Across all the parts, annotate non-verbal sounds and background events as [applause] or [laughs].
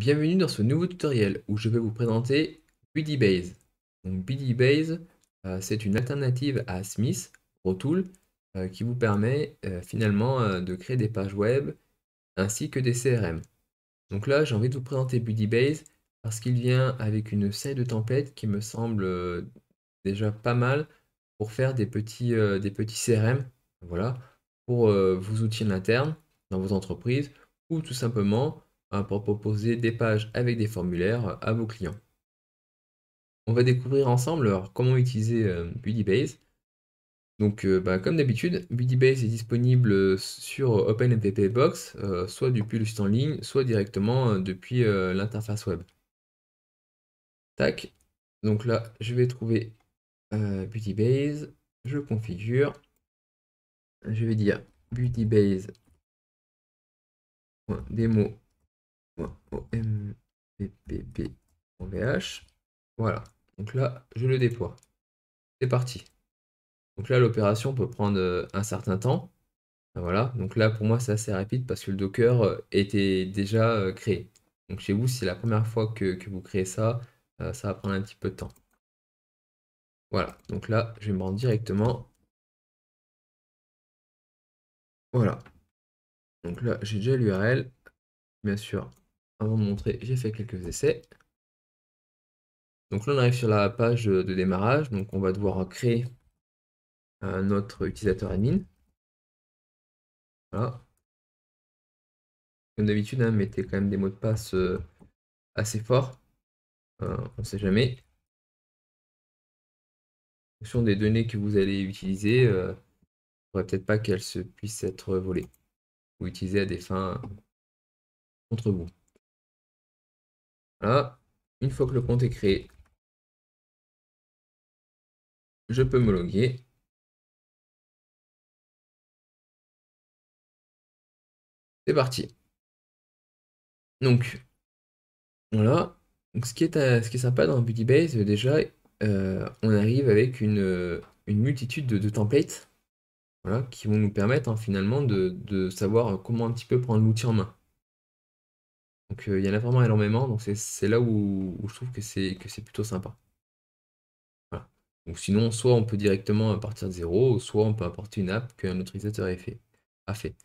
Bienvenue dans ce nouveau tutoriel où je vais vous présenter BuddyBase. Donc BuddyBase, euh, c'est une alternative à Smith, Pro Tool euh, qui vous permet euh, finalement de créer des pages web ainsi que des CRM. Donc là, j'ai envie de vous présenter BuddyBase parce qu'il vient avec une série de templates qui me semble déjà pas mal pour faire des petits, des petits CRM, voilà, pour vos outils internes dans vos entreprises ou tout simplement Hein, pour proposer des pages avec des formulaires à vos clients. On va découvrir ensemble comment utiliser euh, BeautyBase. Donc, euh, bah, comme d'habitude, BeautyBase est disponible sur OpenMPP Box, euh, soit depuis le site en ligne, soit directement depuis l'interface web. Tac. Donc là, je vais trouver BeautyBase, Je configure. Je vais dire beautybase.demo .ompbb.vh. Voilà. Donc là, je le déploie. C'est parti. Donc là, l'opération peut prendre euh, un certain temps. Ben voilà. Donc là, pour moi, c'est assez rapide parce que le Docker euh, était déjà euh, créé. Donc chez vous, si c'est la première fois que, que, vous créez ça, ça va prendre un petit peu de temps. Voilà. Donc là, je vais me rendre directement. Voilà. Donc là, j'ai déjà l'URL. Bien sûr, avant de montrer, j'ai fait quelques essais. Donc là, on arrive sur la page de démarrage. Donc on va devoir créer un autre utilisateur admin. Voilà. Comme d'habitude, hein, mettez quand même des mots de passe euh, assez forts. Euh, on ne sait jamais. En fonction des données que vous allez utiliser, euh, il ne peut-être pas qu'elles puissent être volées ou utilisées à des fins contre vous. Voilà. Ah, une fois que le compte est créé, je peux me loguer. C'est parti. Donc, voilà. ce, qui est ce qui est sympa dans BuddyBase, euh, déjà, euh, on arrive avec une, euh, une multitude de, templates voilà, qui vont nous permettre hein, finalement de, de savoir comment un petit peu prendre l'outil en main. Donc euh, il y en a vraiment énormément, donc c'est là où, je trouve que c'est plutôt sympa. Donc sinon, soit on peut directement partir de zéro, soit on peut apporter une app qu'un autre utilisateur a fait.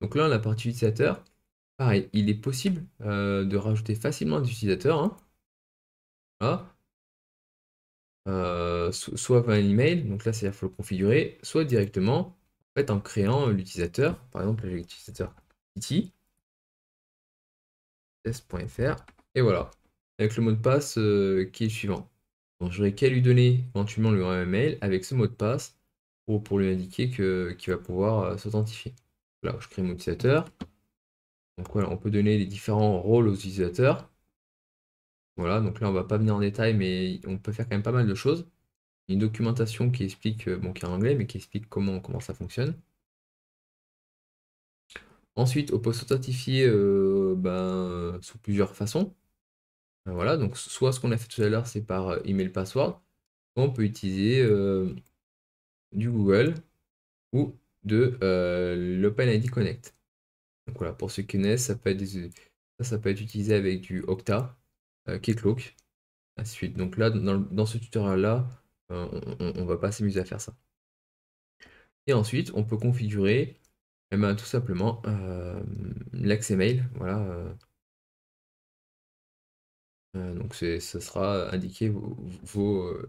Donc là, la partie utilisateur, pareil, il est possible euh, de rajouter facilement des utilisateurs. Hein. Euh, soit par un email, donc là, c'est-à-dire faut le configurer, soit directement en, fait, en créant l'utilisateur, par exemple l'utilisateur Kitty test.fr. Et voilà, avec le mot de passe euh, qui est suivant. je j'aurais qu'à lui donner éventuellement le mail avec ce mot de passe pour, pour lui indiquer qu'il va pouvoir euh, s'authentifier. Là, je crée mon utilisateur. Donc voilà, on peut donner les différents rôles aux utilisateurs. Voilà, donc là, on va pas venir en détail, mais on peut faire quand même pas mal de choses. Une documentation qui explique, euh, bon, qui est en anglais, mais qui explique comment, comment ça fonctionne. Ensuite, on peut s'authentifier euh, ben, euh, sous plusieurs façons. Euh, voilà, donc soit ce qu'on a fait tout à l'heure, c'est par email password, on peut utiliser du Google ou de l'OpenID Connect. Donc voilà, pour ceux qui connaissent, ça peut être, ça, ça peut être utilisé avec du Okta, Keycloak, ainsi de suite. Donc là, dans, dans ce tutoriel-là, on ne va pas s'amuser à faire ça. Et ensuite, on peut configurer eh ben, tout simplement, euh, l'accès mail, voilà. Euh, euh, donc ce sera indiqué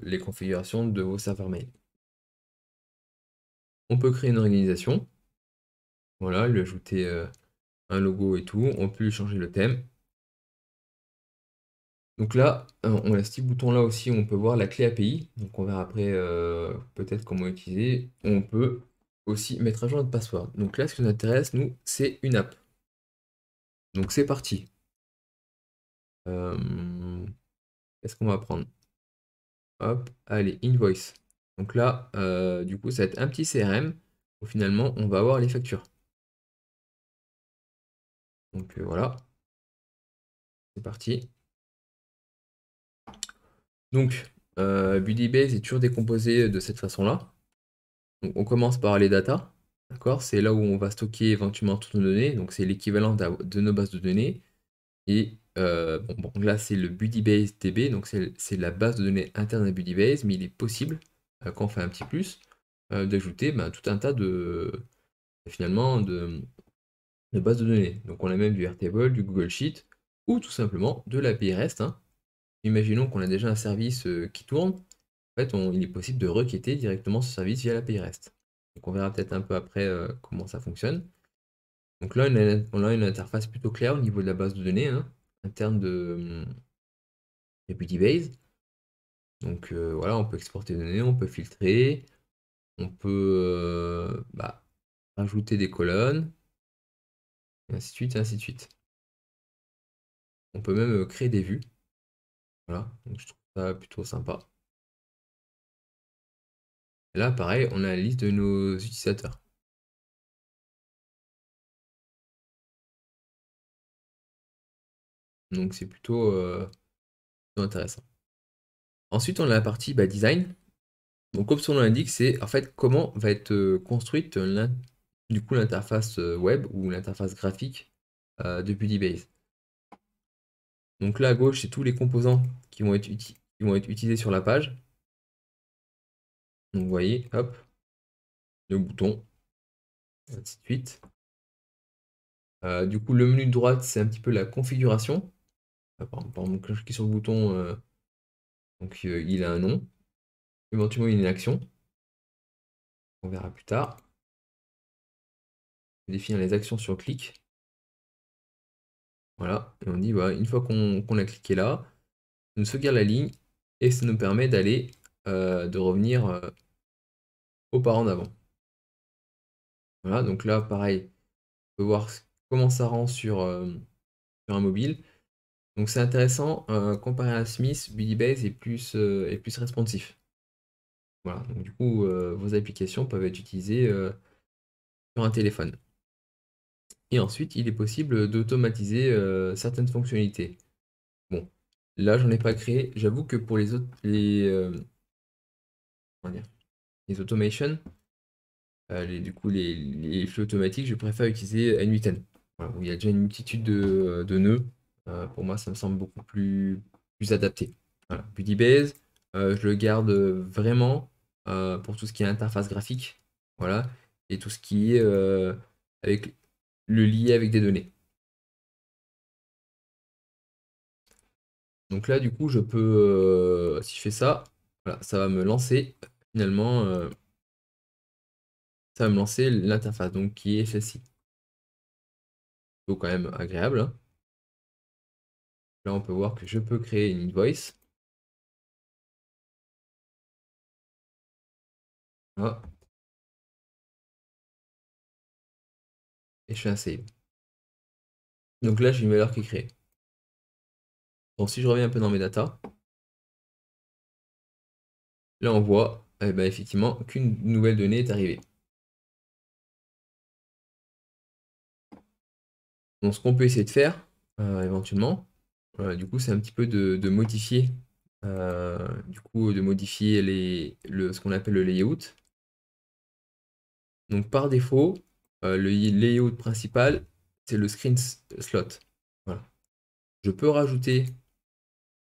les configurations de vos serveurs mail. On peut créer une organisation, voilà, lui ajouter un logo et tout. On peut changer le thème. Donc là, on a ce petit bouton là aussi on peut voir la clé API. Donc on verra après peut-être comment utiliser. On peut aussi mettre à jour notre password. Donc là, ce qui nous intéresse, nous, c'est une app. Donc c'est parti. Euh, qu'est-ce qu'on va prendre Hop, allez, invoice. Donc là, euh, du coup, ça va être un petit CRM où finalement, on va avoir les factures. Donc euh, voilà. C'est parti. Donc, euh, est toujours décomposé de cette façon-là on commence par les data. D'accord C'est là où on va stocker éventuellement toutes nos données. Donc, c'est l'équivalent de nos bases de données. Et euh, bon, là, c'est le base DB. Donc, c'est la base de données interne à BuddyBase. Mais il est possible, euh, quand on fait un petit plus, euh, d'ajouter ben, tout un tas de, finalement, de, bases de données. Donc, on a même du Airtable, du Google Sheet ou tout simplement de l'API REST. Hein. Imaginons qu'on a déjà un service qui tourne fait, il est possible de requêter directement ce service via l'API REST. on verra peut-être un peu après euh, comment ça fonctionne. Donc là, on a, une interface plutôt claire au niveau de la base de données, en hein, termes de, hum, de base Donc euh, voilà, on peut exporter des données, on peut filtrer, on peut euh, bah, rajouter des colonnes, et ainsi de suite, ainsi de suite. On peut même créer des vues. Voilà, je trouve ça plutôt sympa. Là, pareil, on a la liste de nos utilisateurs. Donc c'est plutôt, euh, intéressant. Ensuite, on a la partie bah, design. Donc comme son nom l'indique, c'est en fait comment va être euh, construite du coup l'interface euh, web ou l'interface graphique de Budibase. Donc là à gauche, c'est tous les composants qui vont être utilisés sur la page vous voyez, hop, le bouton, ainsi de suite. Euh, du coup, le menu de droite, c'est un petit peu la configuration. Ah, Par exemple, quand je clique sur le bouton, euh, donc, euh, il a un nom. Éventuellement, il a une action. On verra plus tard. définir les actions sur clic. Voilà, et on dit, bah, une fois qu'on a cliqué là, on sauvegarde la ligne et ça nous permet d'aller euh, de revenir euh, aux parents avant. Voilà, donc là, pareil, on peut voir comment ça rend euh, sur, un mobile. Donc c'est intéressant, comparé à Smith, Billy est plus, est plus responsif. Voilà, donc du coup, vos applications peuvent être utilisées sur un téléphone. Et ensuite, il est possible d'automatiser certaines fonctionnalités. Bon, là, j'en ai pas créé. J'avoue que pour les autres, les, dire, les automations, euh, les, du coup les, flux automatiques, je préfère utiliser N8N. où il y a déjà une multitude de, euh, de nœuds. Euh, pour moi, ça me semble beaucoup plus, plus adapté. Voilà. Buddy je le garde vraiment pour tout ce qui est interface graphique. Voilà. Et tout ce qui est avec le lié avec des données. Donc là, du coup, je peux, si je fais ça, voilà, ça va me lancer finalement, euh, ça va me lancer l'interface, donc qui est celle-ci. Donc quand même agréable. Hein. Là, on peut voir que je peux créer une invoice. Ah. Et je fais un save. Donc là, j'ai une valeur qui est créée. Bon, si je reviens un peu dans mes data, là, on voit euh, bah, effectivement qu'une nouvelle donnée est arrivée. Donc ce qu'on peut essayer de faire, euh, éventuellement, euh, du coup, c'est un petit peu de, modifier, du coup, de modifier les, le, ce qu'on appelle le layout. Donc par défaut, le layout principal, c'est le screen slot. Je peux rajouter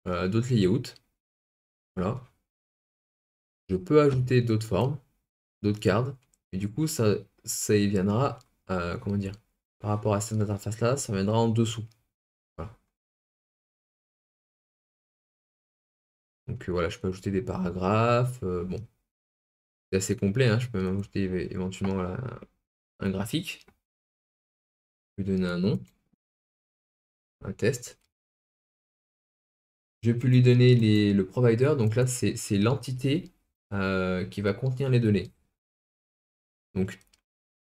d'autres layouts. Voilà je peux ajouter d'autres formes, d'autres cartes, et du coup, ça, ça y viendra, euh, comment dire, par rapport à cette interface-là, ça viendra en dessous. Donc euh, voilà, je peux ajouter des paragraphes, euh, bon, c'est assez complet, hein, je peux m'ajouter éventuellement un graphique, lui donner un nom, un test. Je peux lui donner le provider, donc là c'est l'entité euh, qui va contenir les données. Donc,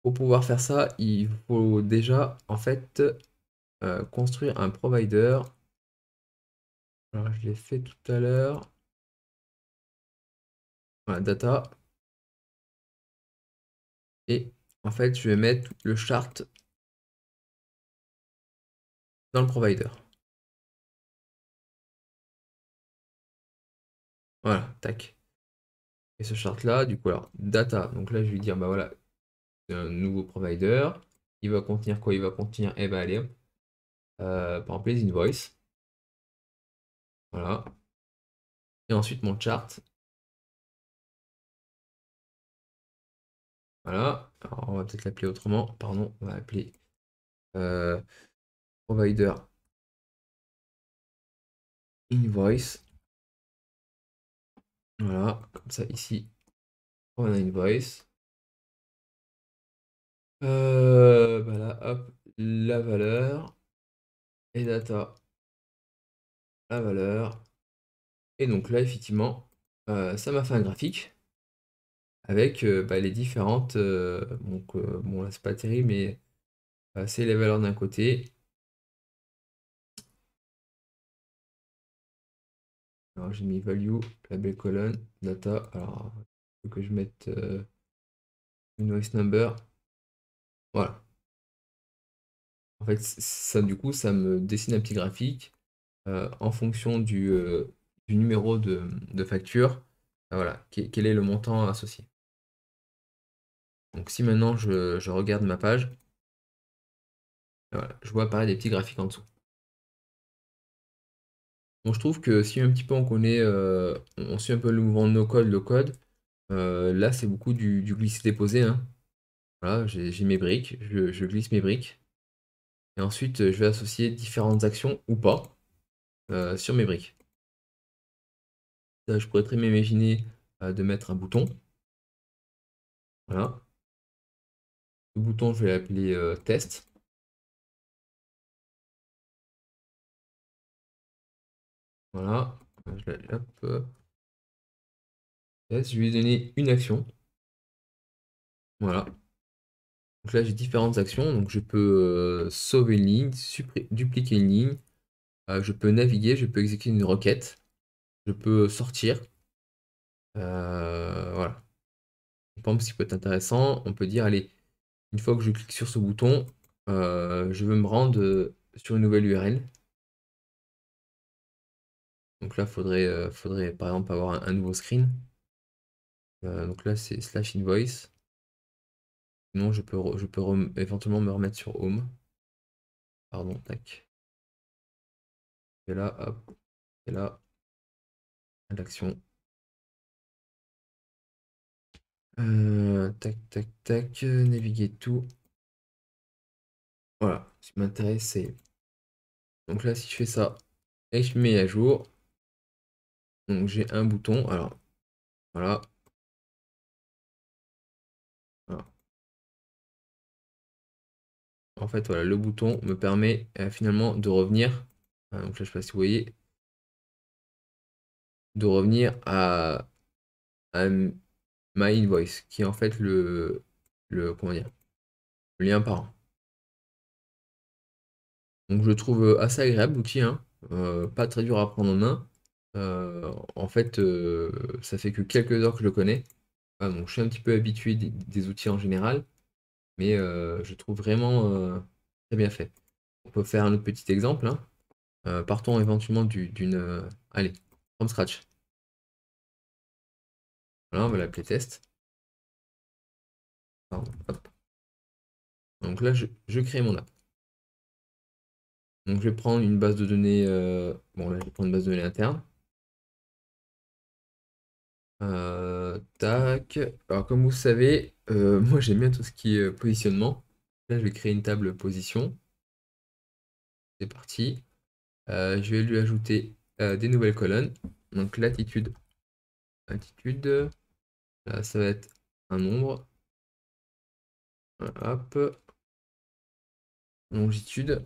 pour pouvoir faire ça, il faut déjà en fait euh, construire un provider. Alors, je l'ai fait tout à l'heure. Voilà, data. Et en fait, je vais mettre le chart dans le provider. Voilà, tac ce chart là, du coup, alors data, donc là je vais lui dire, bah voilà, un nouveau provider, il va contenir quoi Il va contenir, et eh ben aller euh, par exemple les invoices. Voilà. Et ensuite mon chart. Voilà. Alors on va peut-être l'appeler autrement. Pardon, on va appeler euh, provider invoice. Voilà, comme ça ici, on a une voice. Euh, voilà, hop, la valeur et data, la valeur. Et donc là, effectivement, euh, ça m'a fait un graphique avec euh, bah, les différentes. donc, bon, là, c'est pas terrible, mais c'est les valeurs d'un côté Alors j'ai mis value, label colonne, data. Alors il faut que je mette euh, une number. Voilà. En fait, ça du coup, ça me dessine un petit graphique euh, en fonction du, euh, numéro de, facture. Voilà, quel est le montant associé. Donc si maintenant je, regarde ma page, je vois apparaître des petits graphiques en dessous. Bon, je trouve que si un petit peu on connaît, euh, on suit un peu le mouvement nos codes, le code euh, là c'est beaucoup du, glisser-déposer. Hein. Voilà, j'ai mes briques, je, glisse mes briques. Et ensuite, je vais associer différentes actions ou pas euh, sur mes briques. je pourrais très bien de mettre un bouton. Voilà. Ce bouton, je vais l'appeler test. Voilà. je vais donner une action. Voilà. Donc là, j'ai différentes actions. Donc je peux euh, sauver une ligne, dupliquer une ligne. Euh, je peux naviguer, je peux exécuter une requête. Je peux sortir. Euh, voilà. Je pense qu'il peut être intéressant. On peut dire, allez, une fois que je clique sur ce bouton, je veux me rendre sur une nouvelle URL. Donc là, faudrait, euh, faudrait par exemple avoir un, nouveau screen. Euh, donc là, c'est slash invoice. Sinon, je peux, je peux éventuellement me remettre sur home. Pardon, tac. Et là, hop. Et là, l'action. Euh, tac, tac, tac. Naviguer tout. Voilà, ce qui m'intéresse, c'est... Donc là, si je fais ça, et je mets à jour, donc j'ai un bouton. Alors, voilà. En fait, voilà, le bouton me permet euh, finalement de revenir. Hein, donc là, je sais si vous voyez. De revenir à, ma my invoice, qui est en fait le, le, comment dire, le lien parent. Donc je trouve euh, assez agréable l'outil, hein. Euh, pas très dur à prendre en main. Euh, en fait, euh, ça fait que quelques heures que je le connais. Ah, donc, je suis un petit peu habitué des, outils en général, mais euh, je trouve vraiment très bien fait. On peut faire un autre petit exemple. Hein. partons éventuellement d'une. allez, from scratch. Voilà, on va l'appeler test. Donc là, je, je crée mon app. Donc je vais prendre une base de données. bon, là, je vais prendre une base de données interne. Euh, tac. Alors, comme vous savez, euh, [laughs] moi j'aime bien tout ce qui est euh, positionnement. Là, je vais créer une table position. C'est parti. je vais lui ajouter des nouvelles colonnes. Donc, latitude. Latitude. Là, ça va être un nombre. Hop. Longitude.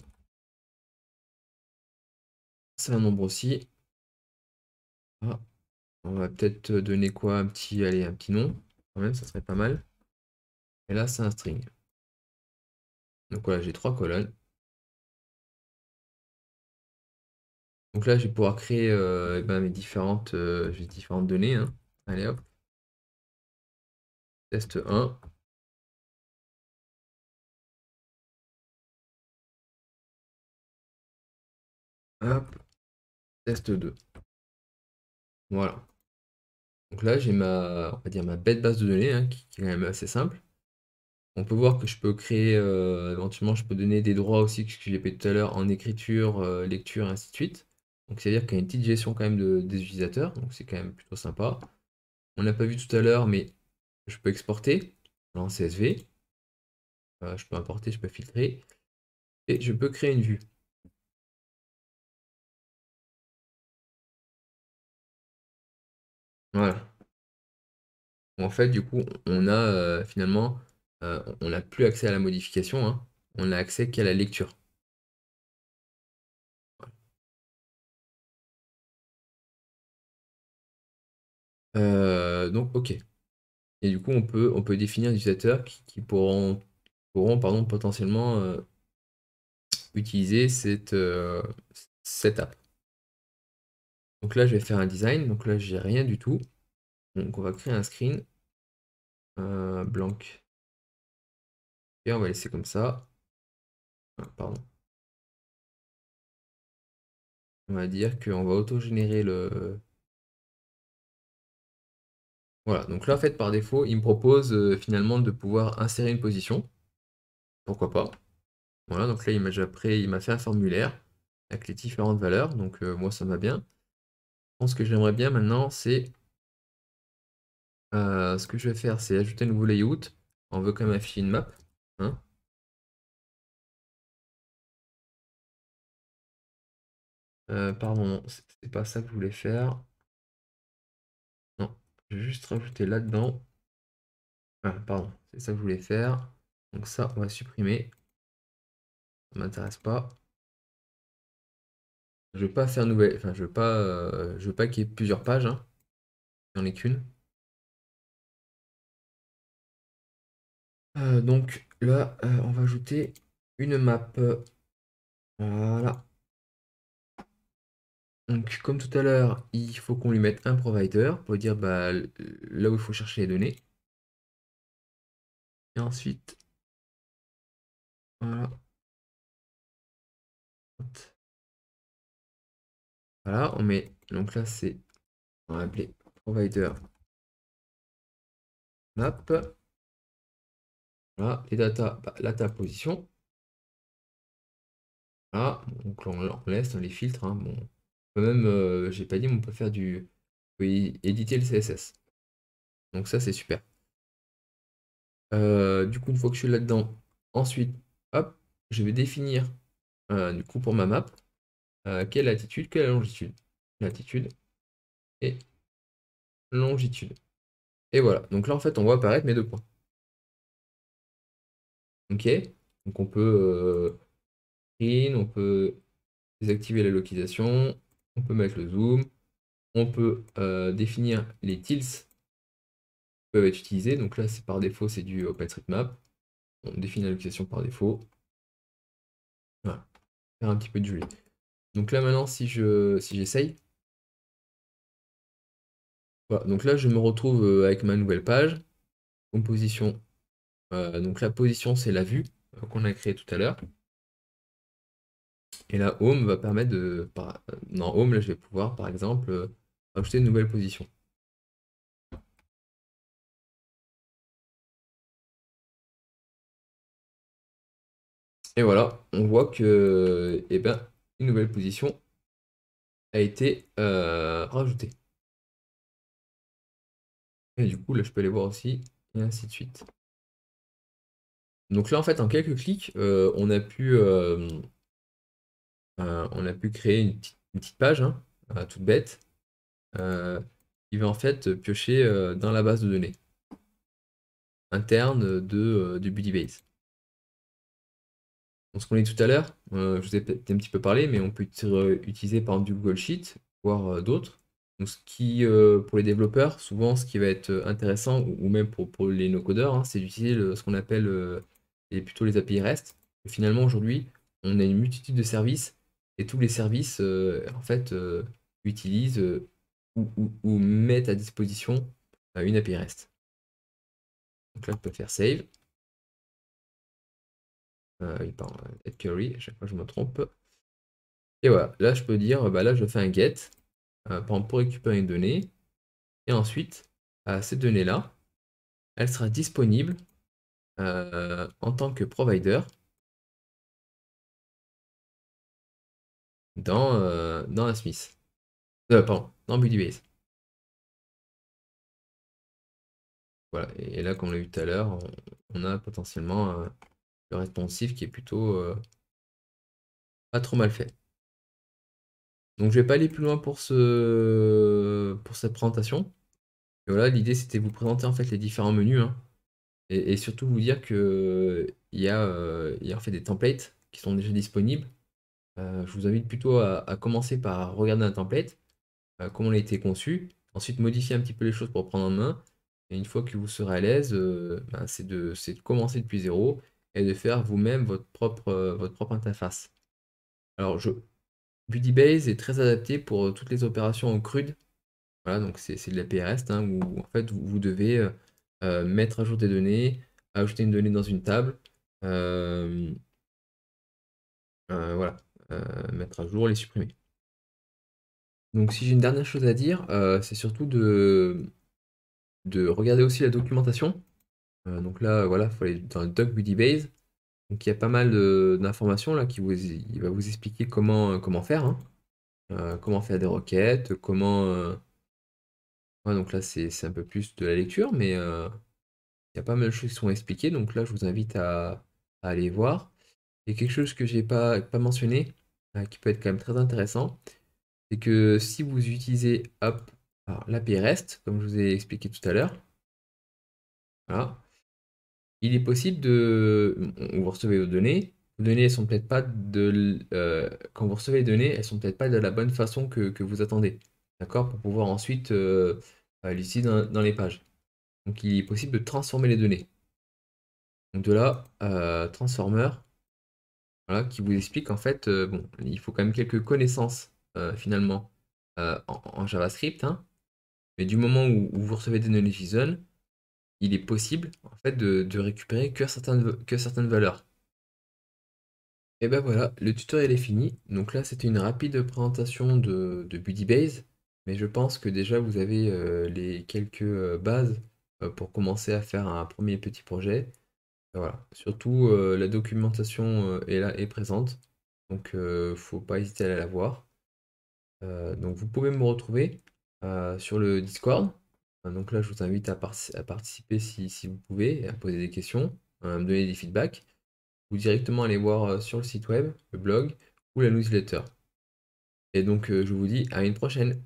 C'est un nombre aussi. Ah. On va peut-être donner quoi un petit, un petit nom, quand même, ça serait pas mal. Et là, c'est un string. Donc voilà, j'ai trois colonnes. Donc là, je vais pouvoir créer euh, eh ben, mes différentes, euh, différentes données. Hein. Allez hop. Test 1. Hop. Test 2. Voilà. Donc là, j'ai ma, on va dire ma bête base de données, hein, qui, est quand même assez simple. On peut voir que je peux créer, euh, éventuellement, je peux donner des droits aussi, que j'ai fait tout à l'heure, en écriture, euh, lecture, et ainsi de suite. Donc c'est-à-dire qu'il y a une petite gestion quand même des utilisateurs, donc c'est quand même plutôt sympa. On n'a pas vu tout à l'heure, mais je peux exporter en CSV. Euh, je peux importer, je peux filtrer. Et je peux créer une vue. Voilà. En fait, du coup, on a euh, finalement, euh, on n'a plus accès à la modification, hein. on n'a accès qu'à la lecture. Euh, donc, ok. Et du coup, on peut, on peut définir des utilisateurs qui, pourront, pourront pardon, potentiellement utiliser cette, cette app. Donc là, je vais faire un design. Donc là, j'ai rien du tout. Donc on va créer un screen euh, blanc. Et on va laisser comme ça. Ah, pardon. On va dire qu'on va auto-générer le... Voilà, donc là, en fait, par défaut, il me propose euh, finalement de pouvoir insérer une position. Pourquoi pas. Voilà, donc là, il m'a il m'a fait un formulaire avec les différentes valeurs. Donc euh, moi, ça me va bien ce que j'aimerais bien maintenant, c'est euh, ce que je vais faire, c'est ajouter un nouveau layout. On veut quand même afficher une map. Hein. Euh, pardon, c'est pas ça que je voulais faire. Non, je vais juste rajouter là-dedans. Ah, pardon, c'est ça que je voulais faire. Donc ça, on va supprimer. Ça m'intéresse pas. Je veux pas faire nouvelle. Enfin, je veux pas. Euh, je veux pas qu'il y ait plusieurs pages. Hein. en a qu'une. Euh, donc là, euh, on va ajouter une map. Voilà. Donc, comme tout à l'heure, il faut qu'on lui mette un provider pour dire bah, là où il faut chercher les données. Et ensuite, voilà. Voilà, on met, donc là c'est, on va appeler provider map. Voilà, les data, bah, la position. Voilà, donc on, laisse dans les filtres. Hein, bon. Même, euh, j'ai pas dit, mais on peut faire du, on éditer le CSS. Donc ça c'est super. Euh, du coup, une fois que je suis là-dedans, ensuite, hop, je vais définir, euh, du coup pour ma map, euh, quelle latitude, quelle longitude. Latitude et longitude. Et voilà. Donc là, en fait, on voit apparaître mes deux points. Ok Donc on peut euh, on peut désactiver la localisation, on peut mettre le zoom, on peut euh, définir les tilts qui peuvent être utilisés. Donc là, c'est par défaut, c'est du OpenStreetMap. On définit la localisation par défaut. Voilà. Faire un petit peu de joli. Donc là maintenant, si je j'essaye, donc là je me retrouve euh, avec ma nouvelle page, composition. Euh, donc la position c'est la vue euh, qu'on a créée tout à l'heure. Et là home va permettre de dans home là je vais pouvoir par exemple ajouter une nouvelle position. Et voilà, on voit que eh ben, une nouvelle position a été euh, rajoutée. Et du coup, là, je peux aller voir aussi, et ainsi de suite. Donc là, en fait, en quelques clics, euh, on, a pu, euh, on a pu créer une petite, page, hein, toute bête, qui va en fait piocher dans la base de données interne de, de on se connaît tout à l'heure, euh, je vous ai peut-être un petit peu parlé, mais on peut euh, utiliser par exemple du Google Sheet, voire euh, d'autres. Donc ce qui, pour les développeurs, souvent ce qui va être intéressant, ou, même pour, les no-codeurs, hein, c'est d'utiliser ce qu'on appelle et plutôt les API REST. finalement aujourd'hui, on a une multitude de services, et tous les services, en fait, utilisent ou, mettent à disposition une API REST. Donc là, on peut faire save. Euh, il parle je me trompe. Et voilà, là je peux dire, bah là je fais un get, euh, pour récupérer une donnée, et ensuite, cette donnée-là, elle sera disponible euh, en tant que provider dans, dans la Smith. pardon, dans Budibase Voilà, et là, comme on l'a vu tout à l'heure, on a potentiellement le responsive qui est plutôt euh, pas trop mal fait. Donc je vais pas aller plus loin pour, ce, pour cette présentation. voilà, l'idée c'était de vous présenter en fait les différents menus. Hein. et, surtout vous dire que il y, euh, y, a en fait des templates qui sont déjà disponibles. Euh, je vous invite plutôt à, commencer par regarder un template, comment il a été conçu, ensuite modifier un petit peu les choses pour prendre en main. Et une fois que vous serez à l'aise, ben, c'est de, de commencer depuis zéro et de faire vous-même votre propre, euh, votre propre interface. Alors, je, BuddyBase est très adapté pour euh, toutes les opérations en crude. Voilà, donc c'est de la PRS hein, où en fait vous, devez euh, mettre à jour des données, ajouter une donnée dans une table, voilà, mettre à jour, les supprimer. Donc si j'ai une dernière chose à dire, c'est surtout de, de regarder aussi la documentation. Euh, donc là, voilà, il faut aller dans le doc Donc il y a pas mal d'informations là qui vous, va vous expliquer comment, euh, comment faire. Hein. Euh, comment faire des requêtes, comment. donc là, c'est un peu plus de la lecture, mais il y a pas mal de choses qui sont expliquées. Donc là, je vous invite à, aller voir. Et quelque chose que j'ai pas, pas mentionné, qui peut être quand même très intéressant, c'est que si vous utilisez l'API REST, comme je vous ai expliqué tout à l'heure, voilà, il est possible de. Vous recevez vos données. données, sont peut-être pas de. Euh, quand vous recevez les données, elles sont peut-être pas de la bonne façon que, vous attendez. D'accord Pour pouvoir ensuite euh, les dans, dans, les pages. Donc il est possible de transformer les données. Donc de là, euh, transformer, qui vous explique en fait, euh, bon, il faut quand même quelques connaissances finalement en, JavaScript. Hein. mais du moment où vous recevez des données JSON, il est possible en fait de, récupérer que certaines, valeurs. Et ben voilà, le tutoriel est fini. Donc là, c'était une rapide présentation de, de BuddyBase, mais je pense que déjà vous avez euh, les quelques euh, bases euh, pour commencer à faire un premier petit projet. voilà. Surtout, la documentation est là, est présente, donc faut pas hésiter à la voir. donc vous pouvez me retrouver sur le Discord. Hein, donc là, je vous invite à, participer si, si, vous pouvez, à poser des questions, à me donner des feedbacks, ou directement aller voir euh, sur le site web, le blog ou la newsletter. Et donc, euh, je vous dis à une prochaine.